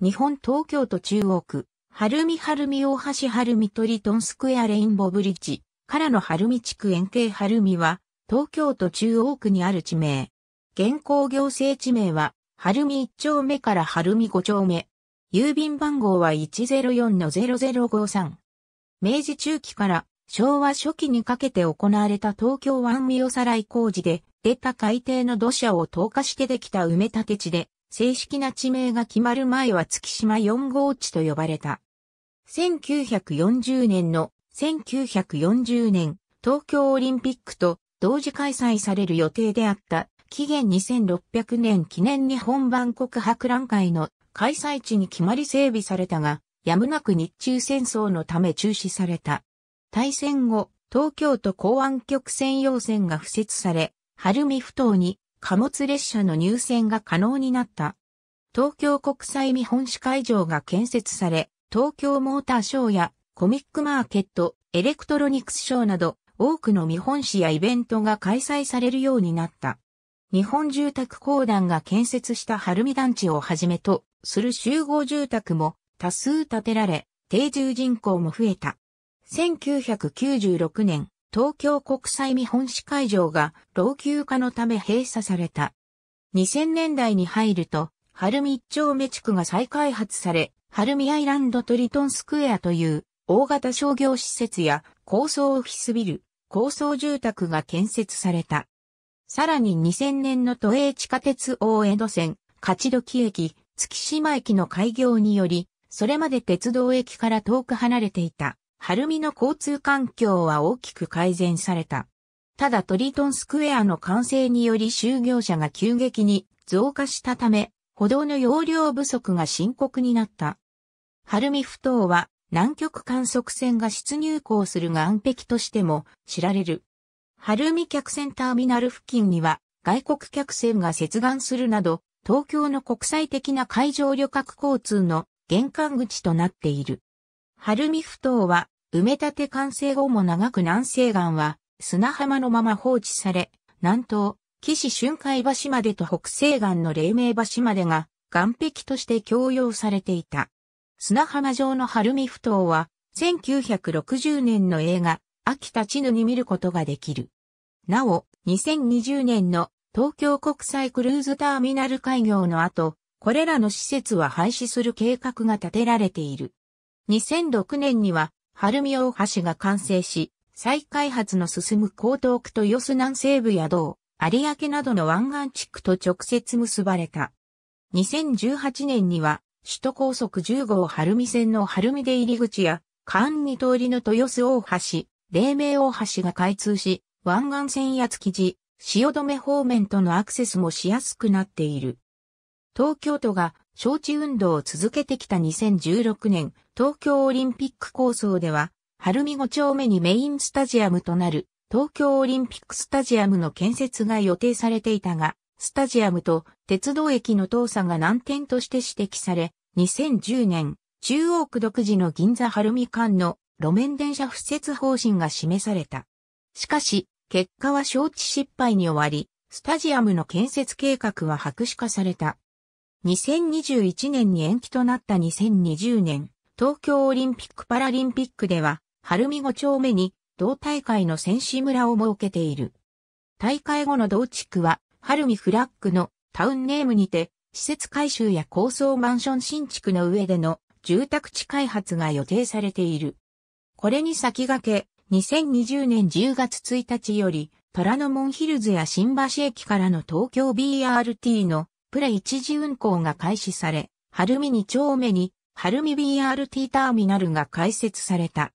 日本東京都中央区、晴海晴海大橋晴海トリトンスクエアレインボブリッジからの晴海地区円形晴海は、東京都中央区にある地名。現行行政地名は、晴海1丁目から晴海5丁目。郵便番号は104-0053。明治中期から昭和初期にかけて行われた東京湾見おさらい工事で出た海底の土砂を投下してできた埋め立て地で、正式な地名が決まる前は月島4号地と呼ばれた。1940年の1940年東京オリンピックと同時開催される予定であった期限2600年記念日本万国博覧会の開催地に決まり整備されたが、やむなく日中戦争のため中止された。大戦後、東京都港湾局専用線が付設され、晴海埠頭に貨物列車の入線が可能になった。東京国際見本市会場が建設され、東京モーターショーやコミックマーケット、エレクトロニクスショーなど多くの見本市やイベントが開催されるようになった。日本住宅公団が建設した晴海団地をはじめとする集合住宅も多数建てられ、定住人口も増えた。1996年、東京国際見本市会場が老朽化のため閉鎖された。2000年代に入ると、晴海一丁目地区が再開発され、晴海アイランドトリトンスクエアという大型商業施設や高層オフィスビル、高層住宅が建設された。さらに2000年の都営地下鉄大江戸線、勝どき駅、月島駅の開業により、それまで鉄道駅から遠く離れていた晴海の交通環境は大きく改善された。ただトリトンスクエアの完成により就業者が急激に増加したため、歩道の容量不足が深刻になった。晴海埠頭は南極観測船が出入港する岸壁としても知られる。晴海客船ターミナル付近には外国客船が接岸するなど、東京の国際的な海上旅客交通の玄関口となっている。晴海埠頭は、埋め立て完成後も長く南西岸は、砂浜のまま放置され、南東、岸春海橋までと北西岸の黎明橋までが、岸壁として供用されていた。砂浜上の晴海埠頭は、1960年の映画、秋田地ぬに見ることができる。なお、2020年の東京国際クルーズターミナル開業の後、これらの施設は廃止する計画が立てられている。2006年には、晴海大橋が完成し、再開発の進む江東区と洲南西部や道、有明などの湾岸地区と直接結ばれた。2018年には、首都高速10号晴海線の晴海出入り口や、関二通りの豊洲大橋、黎明大橋が開通し、湾岸線や築地、汐留方面とのアクセスもしやすくなっている。東京都が招致運動を続けてきた2016年、東京オリンピック構想では、晴海5丁目にメインスタジアムとなる東京オリンピックスタジアムの建設が予定されていたが、スタジアムと鉄道駅の遠さが難点として指摘され、2010年、中央区独自の銀座晴海間の路面電車敷設方針が示された。しかし、結果は招致失敗に終わり、スタジアムの建設計画は白紙化された。2021年に延期となった2020年、東京オリンピック・パラリンピックでは、晴海5丁目に同大会の選手村を設けている。大会後の同地区は、晴海フラッグのタウンネームにて、施設改修や高層マンション新築の上での住宅地開発が予定されている。これに先駆け、2020年10月1日より、虎ノ門ヒルズや新橋駅からの東京 BRT のプレ一時運行が開始され、晴海2丁目に、晴海 BRT ターミナルが開設された。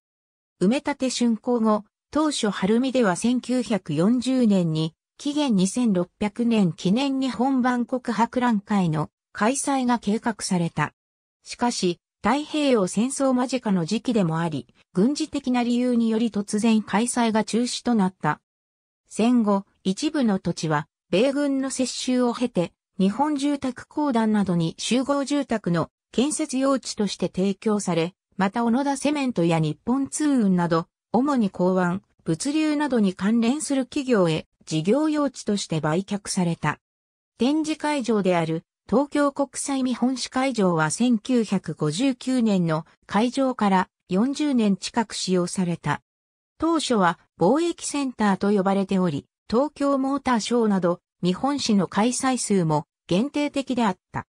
埋め立て竣工後、当初晴海では1940年に、期限2600年記念日本万国博覧会の開催が計画された。しかし、太平洋戦争間近の時期でもあり、軍事的な理由により突然開催が中止となった。戦後、一部の土地は、米軍の接収を経て、日本住宅公団などに集合住宅の建設用地として提供され、また小野田セメントや日本通運など、主に港湾、物流などに関連する企業へ事業用地として売却された。展示会場である東京国際見本市会場は1959年の会場から40年近く使用された。当初は貿易センターと呼ばれており、東京モーターショーなど日本史の開催数も限定的であった。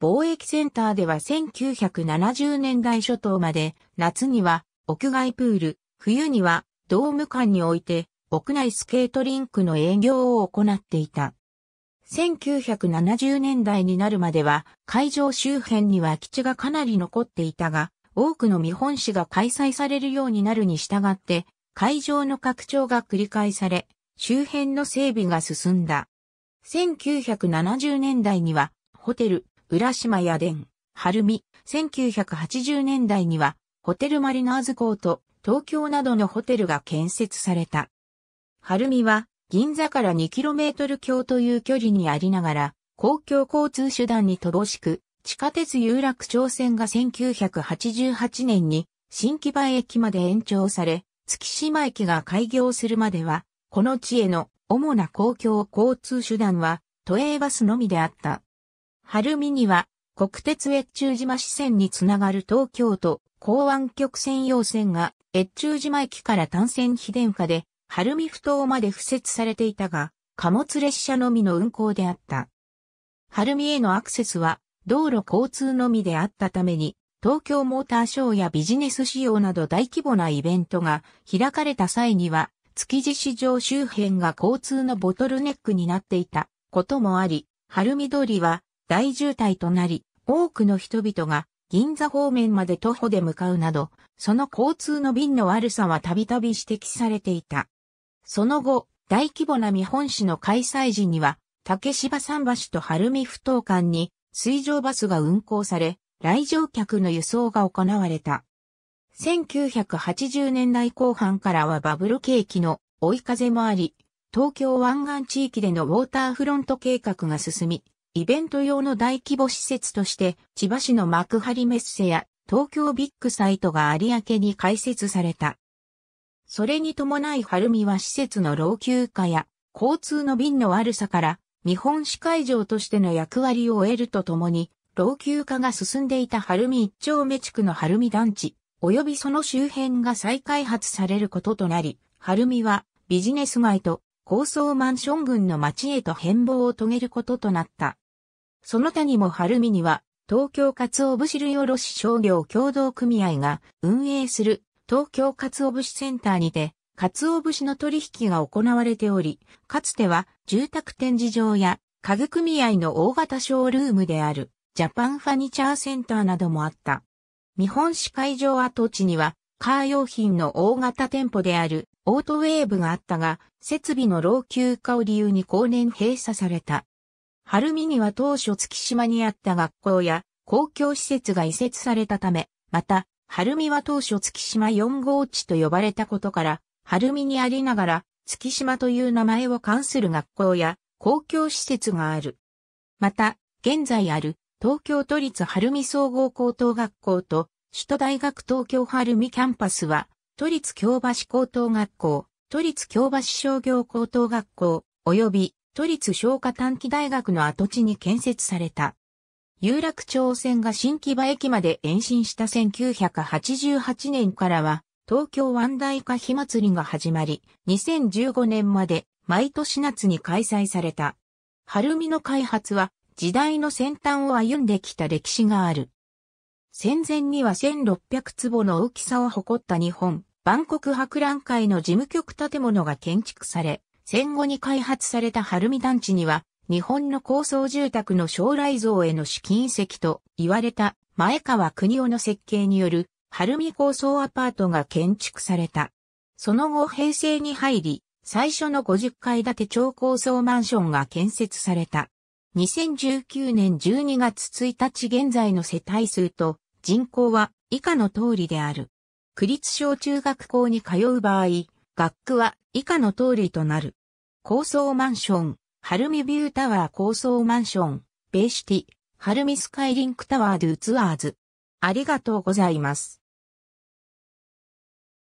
貿易センターでは1970年代初頭まで夏には屋外プール、冬にはドーム館において屋内スケートリンクの営業を行っていた。1970年代になるまでは会場周辺には基地がかなり残っていたが、多くの見本市が開催されるようになるに従って、会場の拡張が繰り返され、周辺の整備が進んだ。1970年代には、ホテル、浦島屋電、晴海、1980年代には、ホテルマリナーズコート、東京などのホテルが建設された。晴海は、銀座から 2km 強という距離にありながら、公共交通手段に乏しく、地下鉄有楽町線が1988年に新木場駅まで延長され、月島駅が開業するまでは、この地への主な公共交通手段は都営バスのみであった。晴海には国鉄越中島支線につながる東京都港湾局専用線が越中島駅から単線非電化で晴海埠頭まで敷設されていたが、貨物列車のみの運行であった。晴海へのアクセスは道路交通のみであったために、東京モーターショーやビジネス仕様など大規模なイベントが開かれた際には築地市場周辺が交通のボトルネックになっていたこともあり、晴海通りは大渋滞となり、多くの人々が銀座方面まで徒歩で向かうなど、その交通の便の悪さはたびたび指摘されていた。その後、大規模な見本市の開催時には、竹芝桟橋と晴海不等間に水上バスが運行され、来場客の輸送が行われた。1980年代後半からはバブル景気の追い風もあり、東京湾岸地域でのウォーターフロント計画が進み、イベント用の大規模施設として千葉市の幕張メッセや東京ビッグサイトが有明に開設された。それに伴い晴海は施設の老朽化や交通の便の悪さから日本市会場としての役割を得るとともに老朽化が進んでいた晴海一丁目地区の晴海団地及びその周辺が再開発されることとなり、晴海はビジネス街と高層マンション群の街へと変貌を遂げることとなった。その他にも晴海には、東京かつお節類卸商業協同組合が運営する東京かつお節センターにて、かつお節の取引が行われており、かつては住宅展示場や家具組合の大型ショールームであるジャパンファニチャーセンターなどもあった。日本史会場跡地には、カー用品の大型店舗であるオートウェーブがあったが、設備の老朽化を理由に後年閉鎖された。晴海には当初月島にあった学校や公共施設が移設されたため、また、晴海は当初月島4号地と呼ばれたことから、晴海にありながら、月島という名前を冠する学校や公共施設がある。また、現在ある東京都立晴海総合高等学校と首都大学東京晴海キャンパスは、都立京橋高等学校、都立京橋商業高等学校、及び都立商科短期大学の跡地に建設された。有楽町線が新木場駅まで延伸した1988年からは、東京湾大化火祭りが始まり、2015年まで毎年夏に開催された。晴海の開発は、時代の先端を歩んできた歴史がある。戦前には1600坪の大きさを誇った日本、万国博覧会の事務局建物が建築され、戦後に開発された晴海団地には、日本の高層住宅の将来像への資金石と言われた前川国夫の設計による晴海高層アパートが建築された。その後平成に入り、最初の50階建て超高層マンションが建設された。2019年12月1日現在の世帯数と人口は以下の通りである。区立小中学校に通う場合、学区は以下の通りとなる。高層マンション、ハルミビュータワー高層マンション、ベイシティ、ハルミスカイリンクタワードゥツアーズ。ありがとうございます。